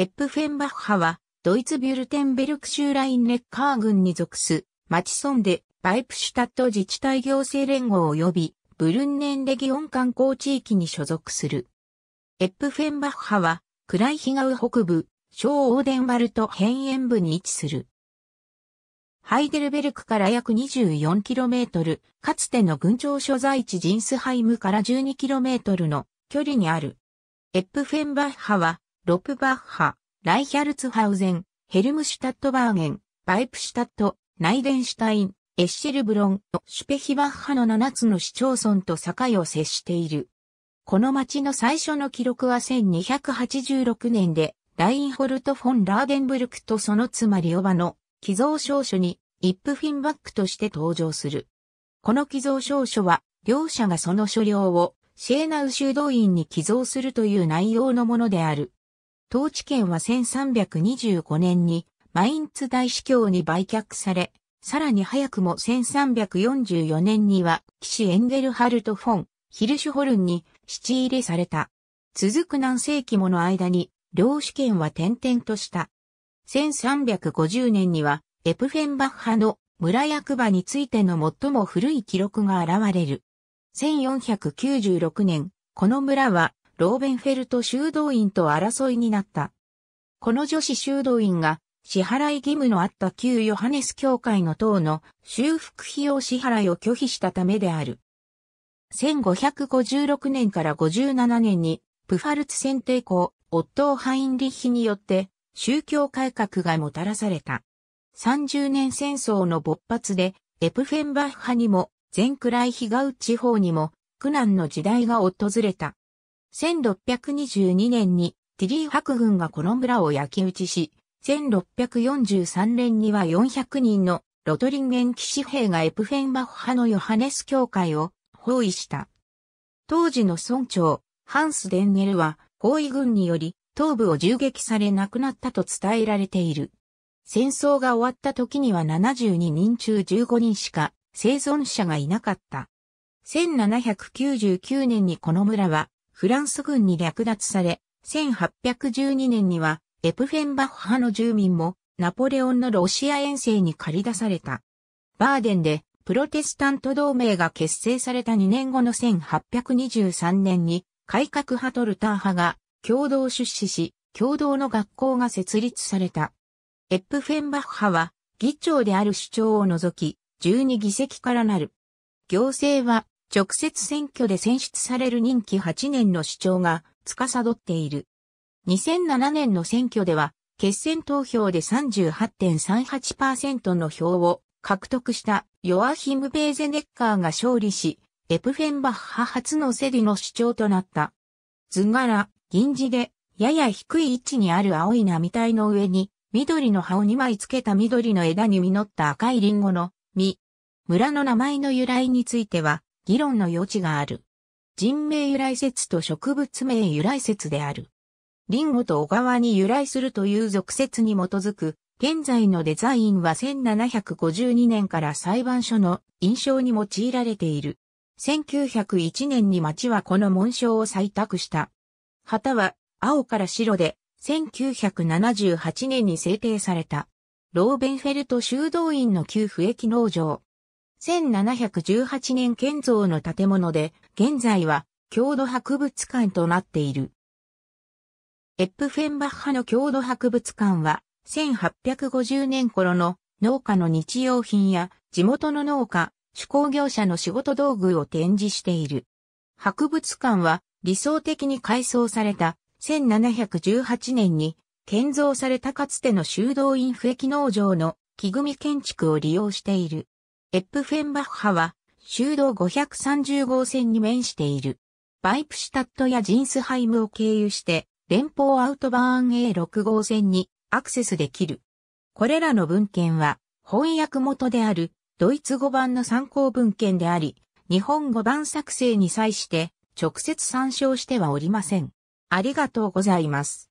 エップフェンバッハは、ドイツビュルテンベルク州ラインネッカー郡に属す、マチソンで、バイプシュタット自治体行政連合及び、ブルンネンレギオン観光地域に所属する。エップフェンバッハは、クライヒガウ北部、小オーデンバルト辺縁部に位置する。ハイデルベルクから約 24km、かつての軍庁所在地ジンスハイムから 12km の距離にある。エップフェンバッハは、ロプバッハ、ライヒャルツハウゼン、ヘルムシュタットバーゲン、バイプシュタット、ナイデンシュタイン、エッシェルブロン、シュペヒバッハの7つの市町村と境を接している。この町の最初の記録は1286年で、ラインホルト・フォン・ラーデンブルクとその妻リオバの寄贈証書にイップフィンバックとして登場する。この寄贈証書は、両者がその所領をシェーナウ修道院に寄贈するという内容のものである。統治権は1325年にマインツ大司教に売却され、さらに早くも1344年には騎士エンゲルハルト・フォン、ヒルシュホルンに七入れされた。続く何世紀もの間に領主権は転々とした。1350年にはエプフェンバッハの村役場についての最も古い記録が現れる。1496年、この村はローベンフェルト修道院と争いになった。この女子修道院が支払い義務のあった旧ヨハネス教会の党の修復費用支払いを拒否したためである。1556年から57年にプファルツ選定校、オットー・ハインリッヒによって宗教改革がもたらされた。30年戦争の勃発でエプフェンバッハにも全クライヒガウ地方にも苦難の時代が訪れた。1622年にティリー白軍がコロンブラを焼き打ちし、1643年には400人のロトリンゲン騎士兵がエプフェンバッハのヨハネス教会を包囲した。当時の村長、ハンス・デンゲルは、包囲軍により、頭部を銃撃され亡くなったと伝えられている。戦争が終わった時には72人中15人しか生存者がいなかった。1799年にこの村はフランス軍に略奪され、1812年にはエプフェンバッハの住民もナポレオンのロシア遠征に駆り出された。バーデンでプロテスタント同盟が結成された2年後の1823年に改革派とルター派が共同出資し、共同の学校が設立された。エプフェンバッハは議長である主張を除き、12議席からなる。行政は直接選挙で選出される任期8年の主張が司っている。2007年の選挙では、決選投票で38.38%の票を獲得したヨアヒム・ベーゼネッカーが勝利し、エプフェンバッハ初のセリの主張となった。図柄、銀字で、やや低い位置にある青い並体の上に、緑の葉を2枚つけた緑の枝に実った赤いリンゴの実。村の名前の由来については、議論の余地がある。人名由来説と植物名由来説である。リンゴと小川に由来するという俗説に基づく、現在のデザインは1752年から裁判所の印象に用いられている。1901年に町はこの紋章を採択した。旗は青から白で、1978年に制定された。ローベンフェルト修道院の旧不益農場。1718年建造の建物で、現在は郷土博物館となっている。エップフェンバッハの郷土博物館は、1850年頃の農家の日用品や地元の農家、手工業者の仕事道具を展示している。博物館は理想的に改装された1718年に建造されたかつての修道院笛木農場の木組建築を利用している。エップフェンバッハは、修道530号線に面している。バイプシュタットやジンスハイムを経由して、連邦アウトバーン A6 号線にアクセスできる。これらの文献は、翻訳元である、ドイツ語版の参考文献であり、日本語版作成に際して、直接参照してはおりません。ありがとうございます。